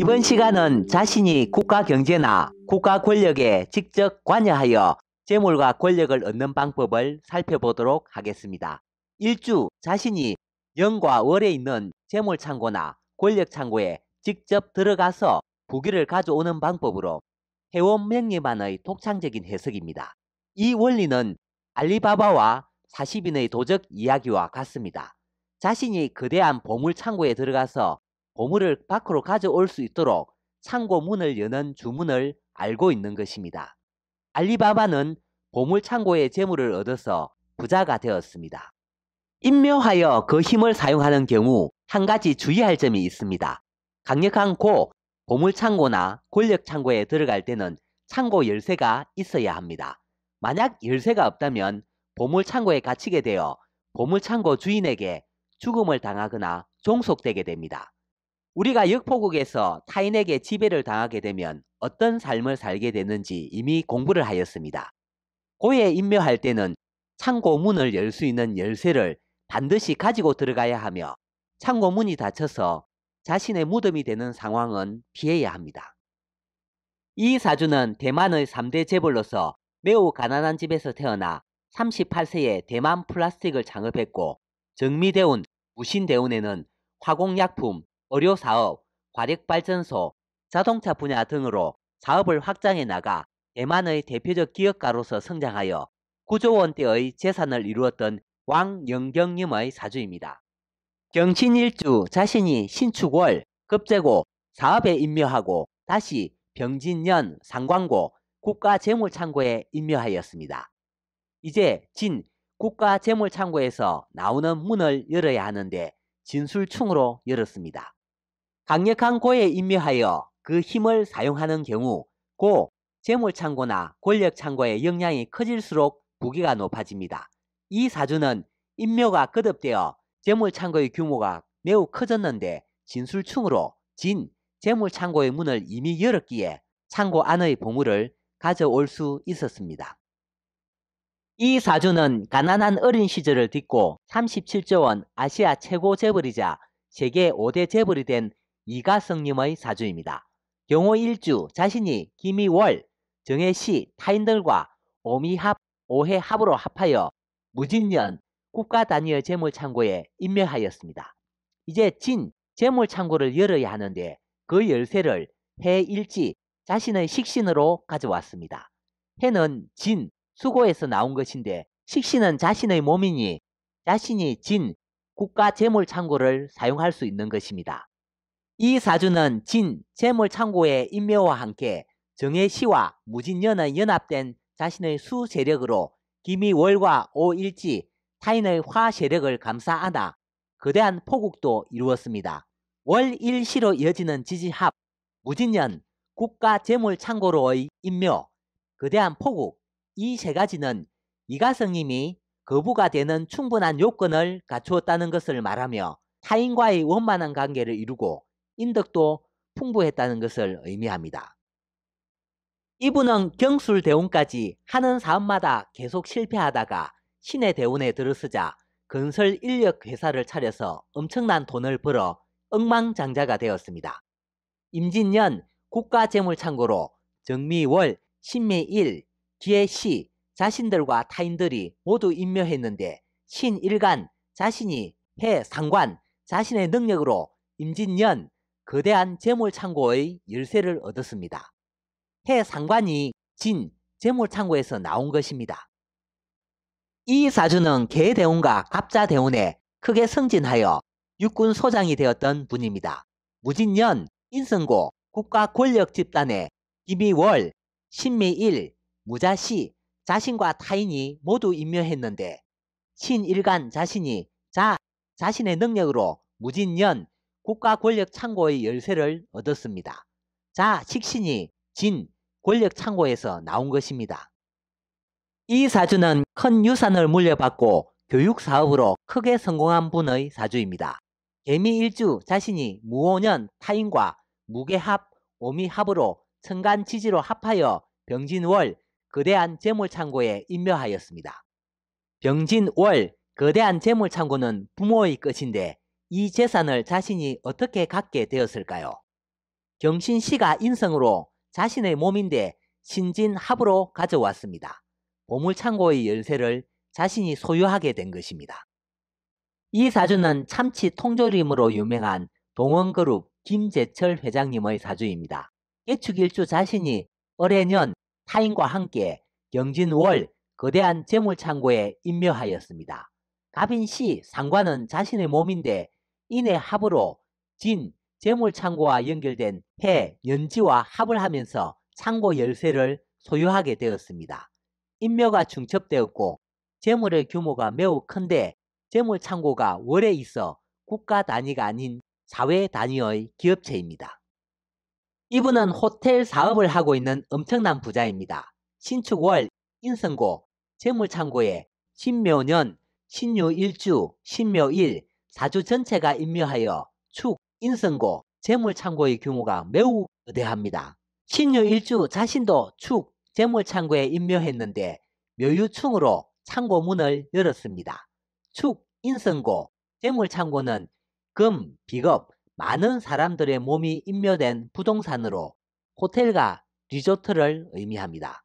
이번 시간은 자신이 국가 경제나 국가 권력에 직접 관여하여 재물과 권력을 얻는 방법을 살펴보도록 하겠습니다. 1주 자신이 영과 월에 있는 재물 창고나 권력 창고에 직접 들어가서 부기를 가져오는 방법으로 해원 명리만의 독창적인 해석입니다. 이 원리는 알리바바와 40인의 도적 이야기와 같습니다. 자신이 거대한 보물 창고에 들어가서 보물을 밖으로 가져올 수 있도록 창고 문을 여는 주문을 알고 있는 것입니다. 알리바바는 보물 창고의 재물을 얻어서 부자가 되었습니다. 인묘하여 그 힘을 사용하는 경우 한 가지 주의할 점이 있습니다. 강력한 고, 보물 창고나 권력 창고에 들어갈 때는 창고 열쇠가 있어야 합니다. 만약 열쇠가 없다면 보물 창고에 갇히게 되어 보물 창고 주인에게 죽음을 당하거나 종속되게 됩니다. 우리가 역포국에서 타인에게 지배를 당하게 되면 어떤 삶을 살게 되는지 이미 공부를 하였습니다. 고에 임묘할 때는 창고문을 열 수 있는 열쇠를 반드시 가지고 들어가야 하며 창고문이 닫혀서 자신의 무덤이 되는 상황은 피해야 합니다. 이 사주는 대만의 3대 재벌로서 매우 가난한 집에서 태어나 38세에 대만 플라스틱을 창업했고 정미대운, 무신대운에는 화공약품, 의료사업, 과력발전소, 자동차 분야 등으로 사업을 확장해 나가 대만의 대표적 기업가로서 성장하여 구조 원대의 재산을 이루었던 왕영경님의 사주입니다. 경신일주 자신이 신축월, 급제고, 사업에 임묘하고 다시 병진년, 상광고, 국가재물창고에 임묘하였습니다. 이제 진, 국가재물창고에서 나오는 문을 열어야 하는데 진술충으로 열었습니다. 강력한 고에 임묘하여 그 힘을 사용하는 경우 고 재물창고나 권력창고의 역량이 커질수록 부기가 높아집니다. 이 사주는 인묘가 거듭되어 재물창고의 규모가 매우 커졌는데 진술충으로 진 재물창고의 문을 이미 열었기에 창고 안의 보물을 가져올 수 있었습니다. 이 사주는 가난한 어린 시절을 딛고 37조원 아시아 최고 재벌이자 세계 5대 재벌이 된 이가성님의 사주입니다. 경호 1주 자신이 김이월, 정해시 타인들과 오미합, 오해합으로 합하여 무진년 국가 단위의 재물창고에 임명하였습니다. 이제 진 재물창고를 열어야 하는데 그 열쇠를 해일지 자신의 식신으로 가져왔습니다. 해는 진, 수고에서 나온 것인데 식신은 자신의 몸이니 자신이 진 국가 재물창고를 사용할 수 있는 것입니다. 이 사주는 진, 재물창고의 인묘와 함께 정의 시와 무진년은 연합된 자신의 수 세력으로 김이 월과 오일지 타인의 화 세력을 감싸안아 거대한 포국도 이루었습니다. 월일시로 이어지는 지지합, 무진년, 국가 재물창고로의 인묘, 거대한 포국 이 세 가지는 이가성님이 거부가 되는 충분한 요건을 갖추었다는 것을 말하며 타인과의 원만한 관계를 이루고 인덕도 풍부했다는 것을 의미합니다. 이분은 경술 대운까지 하는 사업마다 계속 실패하다가 신의 대운에 들어서자 건설 인력 회사를 차려서 엄청난 돈을 벌어 억망장자가 되었습니다. 임진년 국가재물창고로 정미월, 신미일, 기해시 자신들과 타인들이 모두 임묘했는데 신일간 자신이 해 상관 자신의 능력으로 임진년 거대한 재물창고의 열쇠를 얻었습니다. 해 상관이 진 재물창고에서 나온 것입니다. 이 사주는 개대운과 갑자대운에 크게 승진하여 육군 소장이 되었던 분입니다. 무진년, 인성고 국가 권력 집단의 김이월, 신미일, 무자씨 자신과 타인이 모두 임명했는데 신일간 자신이 자, 자신의 능력으로 무진년, 국가 권력 창고의 열쇠를 얻었습니다. 자, 식신이 진 권력 창고에서 나온 것입니다. 이 사주는 큰 유산을 물려받고 교육 사업으로 크게 성공한 분의 사주입니다. 개미일주 자신이 무오년 타인과 무게합, 오미합으로 천간 지지로 합하여 병진월 거대한 재물창고에 임묘하였습니다. 병진월 거대한 재물창고는 부모의 것인데 이 재산을 자신이 어떻게 갖게 되었을까요? 경신 씨가 인성으로 자신의 몸인데 신진 합으로 가져왔습니다. 보물창고의 열쇠를 자신이 소유하게 된 것입니다. 이 사주는 참치 통조림으로 유명한 동원그룹 김재철 회장님의 사주입니다. 예축일주 자신이 어해년 타인과 함께 경진월 거대한 재물창고에 임묘하였습니다. 갑인 씨 상관은 자신의 몸인데 인의 합으로 진, 재물창고와 연결된 해, 연지와 합을 하면서 창고 열쇠를 소유하게 되었습니다. 인묘가 중첩되었고 재물의 규모가 매우 큰데 재물창고가 월에 있어 국가 단위가 아닌 사회 단위의 기업체입니다. 이분은 호텔 사업을 하고 있는 엄청난 부자입니다. 신축월, 인성고, 재물창고에 신묘년, 신유일주, 신묘일, 사주 전체가 임묘하여 축, 인성고, 재물창고의 규모가 매우 거대합니다. 신유 일주 자신도 축, 재물창고에 임묘했는데 묘유충으로 창고 문을 열었습니다. 축, 인성고, 재물창고는 금, 비겁, 많은 사람들의 몸이 임묘된 부동산으로 호텔과 리조트를 의미합니다.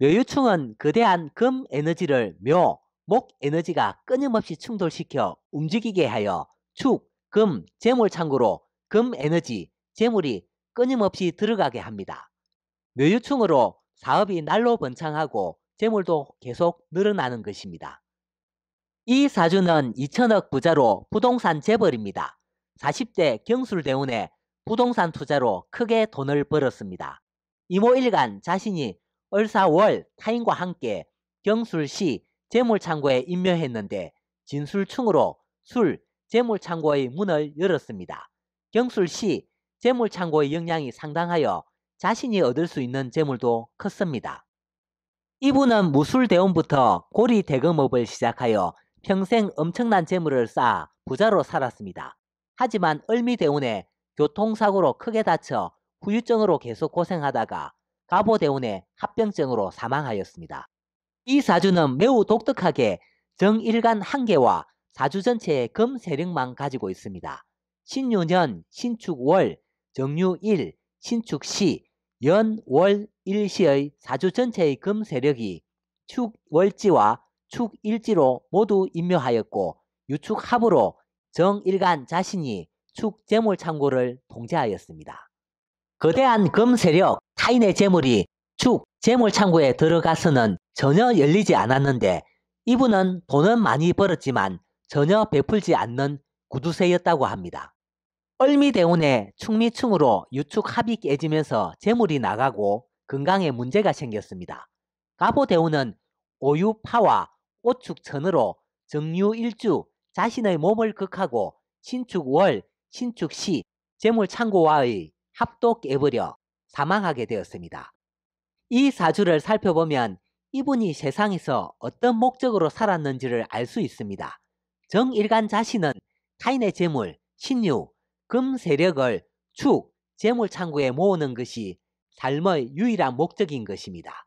묘유충은 거대한 금 에너지를 묘, 목 에너지가 끊임없이 충돌시켜 움직이게 하여 축, 금, 재물 창구로 금 에너지, 재물이 끊임없이 들어가게 합니다. 묘유충으로 사업이 날로 번창하고 재물도 계속 늘어나는 것입니다. 이 사주는 2천억 부자로 부동산 재벌입니다. 40대 경술대운에 부동산 투자로 크게 돈을 벌었습니다. 이모일간 자신이 을사월 타인과 함께 경술시 재물창고에 임명했는데 진술충으로 술, 재물창고의 문을 열었습니다. 경술 씨, 재물창고의 역량이 상당하여 자신이 얻을 수 있는 재물도 컸습니다. 이분은 무술대원부터 고리대금업을 시작하여 평생 엄청난 재물을 쌓아 부자로 살았습니다. 하지만 을미대운에 교통사고로 크게 다쳐 후유증으로 계속 고생하다가 갑오대운에 합병증으로 사망하였습니다. 이 사주는 매우 독특하게 정일간 한계와 사주 전체의 금 세력만 가지고 있습니다. 신유년, 신축월, 정유일, 신축시, 연월 일시의 사주 전체의 금 세력이 축월지와 축일지로 모두 임묘하였고 유축합으로 정일간 자신이 축재물 창고를 통제하였습니다. 거대한 금 세력 타인의 재물이 축 재물 창고에 들어가서는 전혀 열리지 않았는데 이분은 돈은 많이 벌었지만 전혀 베풀지 않는 구두쇠였다고 합니다. 얼미대운의 충미충으로 유축합이 깨지면서 재물이 나가고 건강에 문제가 생겼습니다. 가보대운은 오유파와 오축천으로 정유일주 자신의 몸을 극하고 신축월, 신축시, 재물창고와의 합도 깨버려 사망하게 되었습니다. 이 사주를 살펴보면 이분이 세상에서 어떤 목적으로 살았는지를 알 수 있습니다. 정일간 자신은 타인의 재물, 신유, 금 세력을 축, 재물 창구에 모으는 것이 삶의 유일한 목적인 것입니다.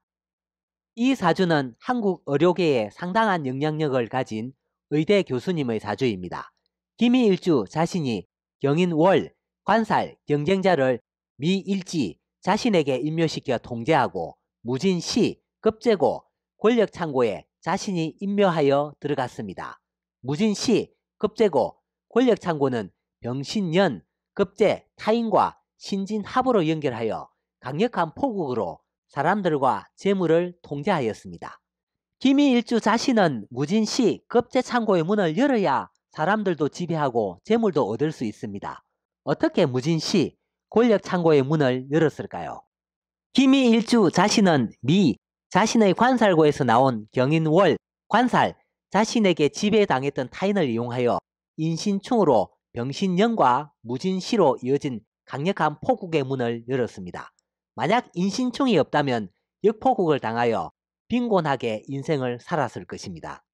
이 사주는 한국 의료계에 상당한 영향력을 가진 의대 교수님의 사주입니다. 김희일주 자신이 경인월, 관살, 경쟁자를 미일지 자신에게 임묘시켜 통제하고 무진시, 급제고, 권력 창고에 자신이 임묘하여 들어갔습니다. 무진시 급제고 권력 창고는 병신년 급제 타인과 신진합으로 연결하여 강력한 포국으로 사람들과 재물을 통제하였습니다. 김희일주 자신은 무진시 급제 창고의 문을 열어야 사람들도 지배하고 재물도 얻을 수 있습니다. 어떻게 무진시 권력 창고의 문을 열었을까요? 김희일주 자신은 미 자신의 관살고에서 나온 경인월, 관살, 자신에게 지배당했던 타인을 이용하여 인신충으로 병신년과 무진시로 이어진 강력한 포국의 문을 열었습니다. 만약 인신충이 없다면 역포국을 당하여 빈곤하게 인생을 살았을 것입니다.